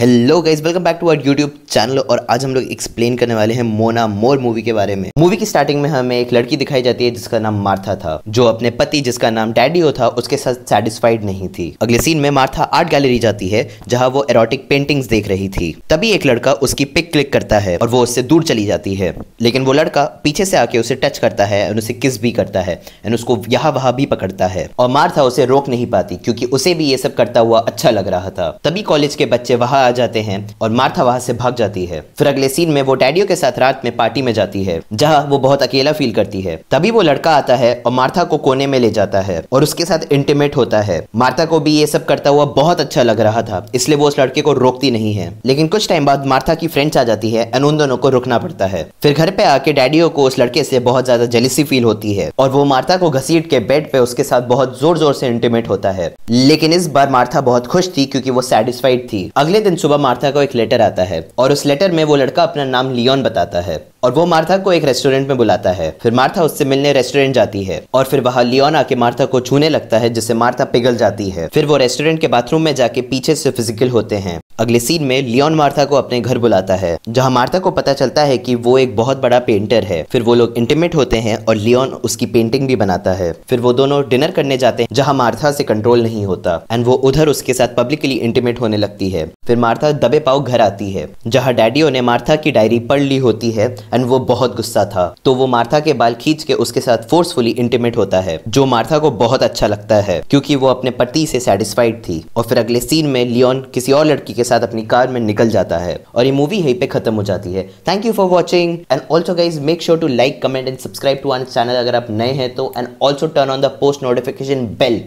hello guys welcome back to our YouTube channel और आज हम लोग एक्सप्लेन करने वाले हैं मोना मोर मूवी के बारे में मूवी की स्टार्टिंग में हमें एक लड़की दिखाई जाती है जिसका नाम मार्था था जो अपने पति जिसका नाम डैडी हो था उसके साथ सेटिस्फाइड नहीं थी अगले सीन में मार्था आर्ट गैलरी जाती है जहाँ वो एरोटिक पेंटिंग देख रही थी तभी एक लड़का उसकी पिक क्लिक करता है और वो उससे दूर चली जाती है लेकिन वो लड़का पीछे से आके उसे टच करता है और उसे किस भी करता है एंड उसको यहाँ वहाँ भी पकड़ता है और मार्था उसे रोक नहीं पाती क्योंकि उसे भी ये सब करता हुआ अच्छा लग रहा था तभी कॉलेज के बच्चे वहाँ आ जाते हैं और मार्था वहां से भाग जाती है फिर अगले सीन में वो डैडियो के साथ रात में पार्टी में जाती है जहाँ वो बहुत अकेला फील करती है तभी वो लड़का आता है और मार्था को कोने में ले जाता है और उसके साथ इंटीमेट होता है मार्था को भी ये सब करता हुआ बहुत अच्छा लग रहा था इसलिए वो उस लड़के को रोकती नहीं है लेकिन कुछ टाइम बाद मार्था की फ्रेंड्स आ जाती है और उन दोनों को रुकना पड़ता है फिर घर पे आके डैडियो को उस लड़के से बहुत ज्यादा जेलिसी फील होती है और वो मार्था को घसीट के बेड पे उसके साथ बहुत जोर जोर से इंटीमेट होता है लेकिन इस बार मार्था बहुत खुश थी क्योंकि वो सेटिस्फाइड थी अगले दिन दिन सुबह मार्था को एक लेटर आता है और उस लेटर में वो लड़का अपना नाम लियोन बताता है और वो मार्था को एक रेस्टोरेंट में बुलाता है फिर मार्था उससे मिलने रेस्टोरेंट जाती है और फिर वहाँ लियोन आके मार्था को छूने लगता है जिससे मार्था पिघल जाती है फिर वो रेस्टोरेंट के बाथरूम में जाके पीछे से फिजिकल होते हैं अगले सीन में लियोन मार्था को अपने घर बुलाता है जहाँ मार्था को पता चलता है कि वो एक बहुत बड़ा पेंटर है फिर वो लोग इंटीमेट होते हैं और लियोन उसकी पेंटिंग भी बनाता है फिर वो दोनों डिनर करने जाते हैं जहाँ मार्था से कंट्रोल नहीं होता एंड वो उधर उसके साथ पब्लिकली इंटीमेट होने लगती है फिर मार्था दबे पाओ घर आती है जहाँ डैडियो ने मार्था की डायरी पढ़ ली होती है एंड वो बहुत गुस्सा था तो वो मार्था के बाल खींच के उसके साथ फोर्सफुली इंटीमेट होता है जो मार्था को बहुत अच्छा लगता है क्योंकि वो अपने पति से सेटिस्फाइड थी और फिर अगले सीन में लियोन किसी और लड़की के साथ अपनी कार में निकल जाता है और ये मूवी यहीं पे खत्म हो जाती है thank you for watching and also guys make sure to like comment and subscribe to our channel अगर आप नए हैं तो and also turn on the post notification bell